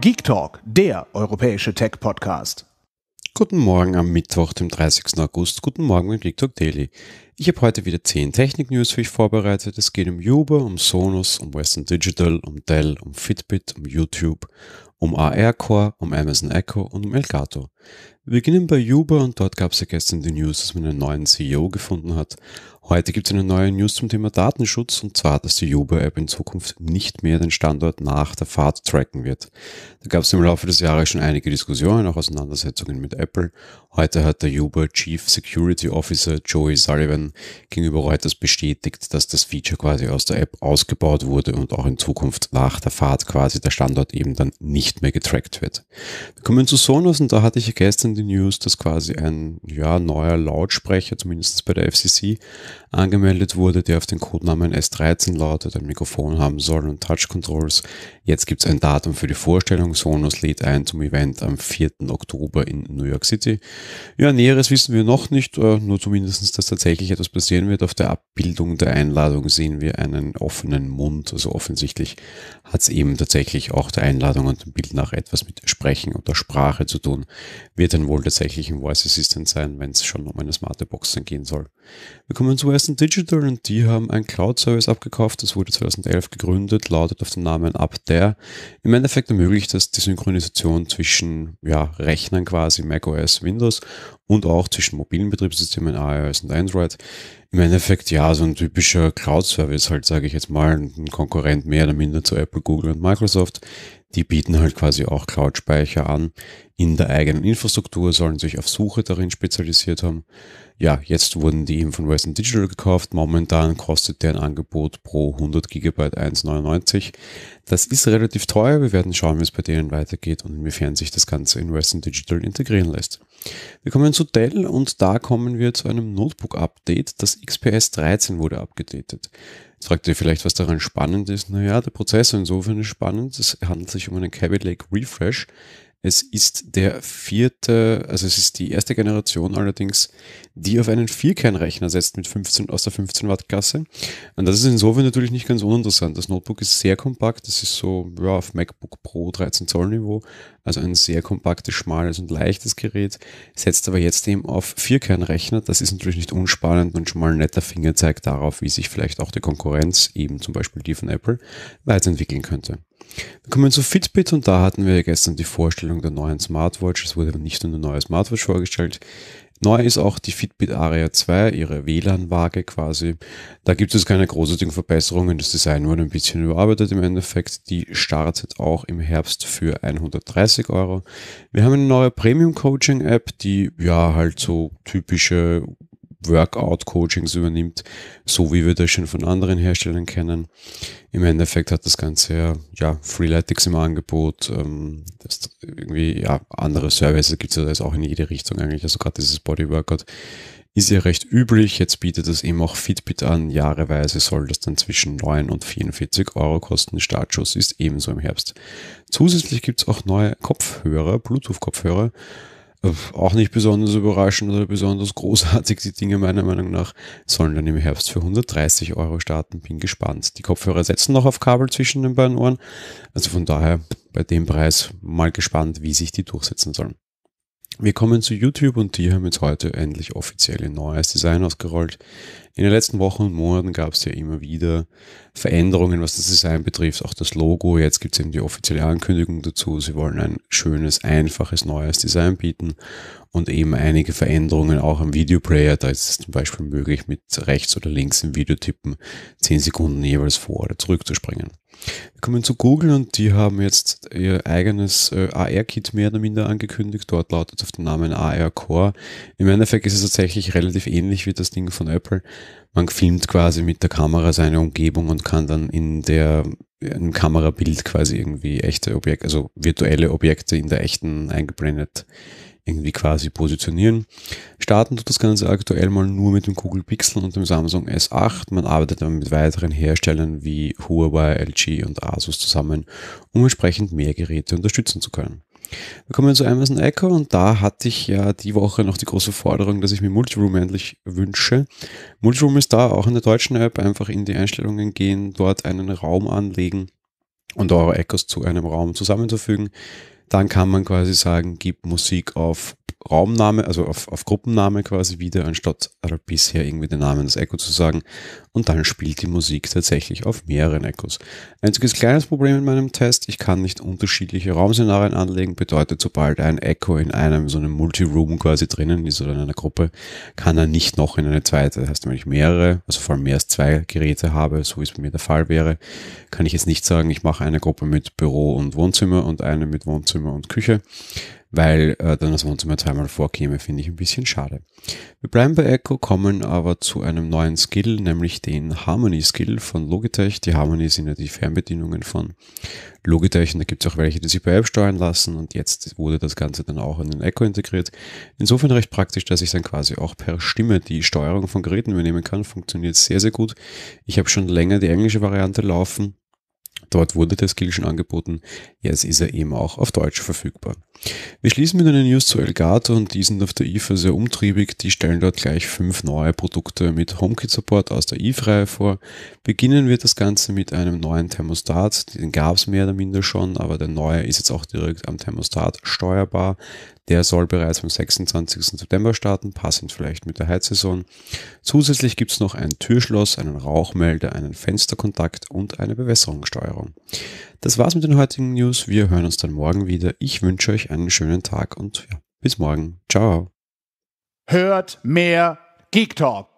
Geek Talk, der europäische Tech-Podcast. Guten Morgen am Mittwoch, dem 30. August. Guten Morgen beim Geek Talk Daily. Ich habe heute wieder 10 Technik-News für euch vorbereitet. Es geht um Uber, um Sonos, um Western Digital, um Dell, um Fitbit, um YouTube, um AR Core, um Amazon Echo und um Elgato. Wir beginnen bei Uber und dort gab es ja gestern die News, dass man einen neuen CEO gefunden hat. Heute gibt es eine neue News zum Thema Datenschutz und zwar, dass die Uber-App in Zukunft nicht mehr den Standort nach der Fahrt tracken wird. Da gab es im Laufe des Jahres schon einige Diskussionen, auch Auseinandersetzungen mit Apple. Heute hat der Uber Chief Security Officer Joey Sullivan gegenüber Reuters bestätigt, dass das Feature quasi aus der App ausgebaut wurde und auch in Zukunft nach der Fahrt quasi der Standort eben dann nicht mehr getrackt wird. Wir kommen zu Sonos und da hatte ich gestern die News, dass quasi ein ja, neuer Lautsprecher, zumindest bei der FCC, angemeldet wurde, der auf den Codenamen S13 lautet, ein Mikrofon haben soll und Touch Controls. Jetzt gibt es ein Datum für die Vorstellung. Sonos lädt ein zum Event am 4. Oktober in New York City. Ja, Näheres wissen wir noch nicht, äh, nur zumindest, dass tatsächlich etwas passieren wird. Auf der Abbildung der Einladung sehen wir einen offenen Mund. Also offensichtlich hat es eben tatsächlich auch der Einladung und dem Bild nach etwas mit Sprechen oder Sprache zu tun. Wird dann wohl tatsächlich ein Voice Assistant sein, wenn es schon um eine smarte Box dann gehen soll. Wir kommen zu Western Digital und die haben einen Cloud-Service abgekauft. Das wurde 2011 gegründet, lautet auf den Namen UpThere. Im Endeffekt ermöglicht das die Synchronisation zwischen ja, Rechnern quasi, macOS, Windows und auch zwischen mobilen Betriebssystemen iOS und Android. Im Endeffekt ja, so ein typischer Cloud-Service halt, sage ich jetzt mal, ein Konkurrent mehr oder minder zu Apple, Google und Microsoft. Die bieten halt quasi auch Cloud-Speicher an in der eigenen Infrastruktur, sollen sich auf Suche darin spezialisiert haben ja, jetzt wurden die eben von Western Digital gekauft. Momentan kostet deren Angebot pro 100 GB 1,99. Das ist relativ teuer. Wir werden schauen, wie es bei denen weitergeht und inwiefern sich das Ganze in Western Digital integrieren lässt. Wir kommen zu Dell und da kommen wir zu einem Notebook-Update. Das XPS 13 wurde abgedatet. Jetzt fragt ihr vielleicht, was daran spannend ist. Naja, der Prozessor insofern ist spannend. Es handelt sich um einen Cabot Lake Refresh. Es ist der vierte, also es ist die erste Generation allerdings, die auf einen Vierkernrechner setzt mit 15, aus der 15 Watt Klasse. Und das ist insofern natürlich nicht ganz uninteressant. Das Notebook ist sehr kompakt. Das ist so, ja, auf MacBook Pro 13 Zoll Niveau. Also ein sehr kompaktes, schmales und leichtes Gerät. Setzt aber jetzt eben auf Vierkernrechner. Das ist natürlich nicht unspannend und schon mal ein netter Fingerzeig darauf, wie sich vielleicht auch die Konkurrenz, eben zum Beispiel die von Apple, weiterentwickeln könnte. Wir kommen zu Fitbit und da hatten wir gestern die Vorstellung der neuen Smartwatch. Es wurde nicht nur eine neue Smartwatch vorgestellt. Neu ist auch die Fitbit Aria 2, ihre WLAN-Waage quasi. Da gibt es keine großartigen Verbesserungen. Das Design wurde ein bisschen überarbeitet im Endeffekt. Die startet auch im Herbst für 130 Euro. Wir haben eine neue Premium-Coaching-App, die ja halt so typische Workout-Coachings übernimmt, so wie wir das schon von anderen Herstellern kennen. Im Endeffekt hat das Ganze ja, ja Freeletics im Angebot, ähm, das irgendwie ja, andere Services gibt es ja da auch in jede Richtung eigentlich. Also gerade dieses Body-Workout ist ja recht üblich. Jetzt bietet es eben auch Fitbit an. Jahreweise soll das dann zwischen 9 und 44 Euro kosten. Startschuss ist ebenso im Herbst. Zusätzlich gibt es auch neue Kopfhörer, Bluetooth-Kopfhörer auch nicht besonders überraschend oder besonders großartig. Die Dinge meiner Meinung nach sollen dann im Herbst für 130 Euro starten. Bin gespannt. Die Kopfhörer setzen noch auf Kabel zwischen den beiden Ohren. Also von daher bei dem Preis mal gespannt, wie sich die durchsetzen sollen. Wir kommen zu YouTube und die haben jetzt heute endlich offiziell ein neues Design ausgerollt. In den letzten Wochen und Monaten gab es ja immer wieder Veränderungen, was das Design betrifft, auch das Logo. Jetzt gibt es eben die offizielle Ankündigung dazu. Sie wollen ein schönes, einfaches, neues Design bieten und eben einige Veränderungen auch am Videoplayer. Da ist es zum Beispiel möglich, mit rechts oder links im Video tippen, 10 Sekunden jeweils vor oder zurück zu springen. Wir kommen zu Google und die haben jetzt ihr eigenes äh, AR-Kit mehr oder minder angekündigt. Dort lautet auf den Namen AR Core. Im Endeffekt ist es tatsächlich relativ ähnlich wie das Ding von Apple. Man filmt quasi mit der Kamera seine Umgebung und kann dann in der im Kamerabild quasi irgendwie echte Objekte, also virtuelle Objekte in der echten eingeblendet irgendwie quasi positionieren. Starten tut das Ganze aktuell mal nur mit dem Google Pixel und dem Samsung S8. Man arbeitet dann mit weiteren Herstellern wie Huawei, LG und Asus zusammen, um entsprechend mehr Geräte unterstützen zu können. Wir kommen zu Amazon Echo und da hatte ich ja die Woche noch die große Forderung, dass ich mir Multiroom endlich wünsche. Multiroom ist da auch in der deutschen App, einfach in die Einstellungen gehen, dort einen Raum anlegen und eure Echos zu einem Raum zusammenzufügen dann kann man quasi sagen, gib Musik auf Raumname, also auf, auf Gruppenname quasi wieder, anstatt bisher irgendwie den Namen des Echo zu sagen. Und dann spielt die Musik tatsächlich auf mehreren Echos. Einziges kleines Problem in meinem Test, ich kann nicht unterschiedliche Raumszenarien anlegen, bedeutet, sobald ein Echo in einem so einem Multiroom quasi drinnen ist oder in einer Gruppe, kann er nicht noch in eine zweite. Das heißt, wenn ich mehrere, also vor allem mehr als zwei Geräte habe, so wie es bei mir der Fall wäre, kann ich jetzt nicht sagen, ich mache eine Gruppe mit Büro und Wohnzimmer und eine mit Wohnzimmer und Küche weil äh, dann das Wohnzimmer zweimal vorkäme, finde ich ein bisschen schade. Wir bleiben bei Echo, kommen aber zu einem neuen Skill, nämlich den Harmony Skill von Logitech. Die Harmony sind ja die Fernbedienungen von Logitech und da gibt es auch welche, die sich per App steuern lassen und jetzt wurde das Ganze dann auch in den Echo integriert. Insofern recht praktisch, dass ich dann quasi auch per Stimme die Steuerung von Geräten übernehmen kann. Funktioniert sehr, sehr gut. Ich habe schon länger die englische Variante laufen Dort wurde der Skill schon angeboten, jetzt ist er eben auch auf Deutsch verfügbar. Wir schließen mit einer News zu Elgato und die sind auf der IFA sehr umtriebig. Die stellen dort gleich fünf neue Produkte mit HomeKit-Support aus der IFA reihe vor. Beginnen wir das Ganze mit einem neuen Thermostat. Den gab es mehr oder minder schon, aber der neue ist jetzt auch direkt am Thermostat steuerbar. Der soll bereits am 26. September starten, passend vielleicht mit der Heizsaison. Zusätzlich gibt es noch ein Türschloss, einen Rauchmelder, einen Fensterkontakt und eine Bewässerungssteuerung. Das war's mit den heutigen News. Wir hören uns dann morgen wieder. Ich wünsche euch einen schönen Tag und ja, bis morgen. Ciao. Hört mehr Geek Talk.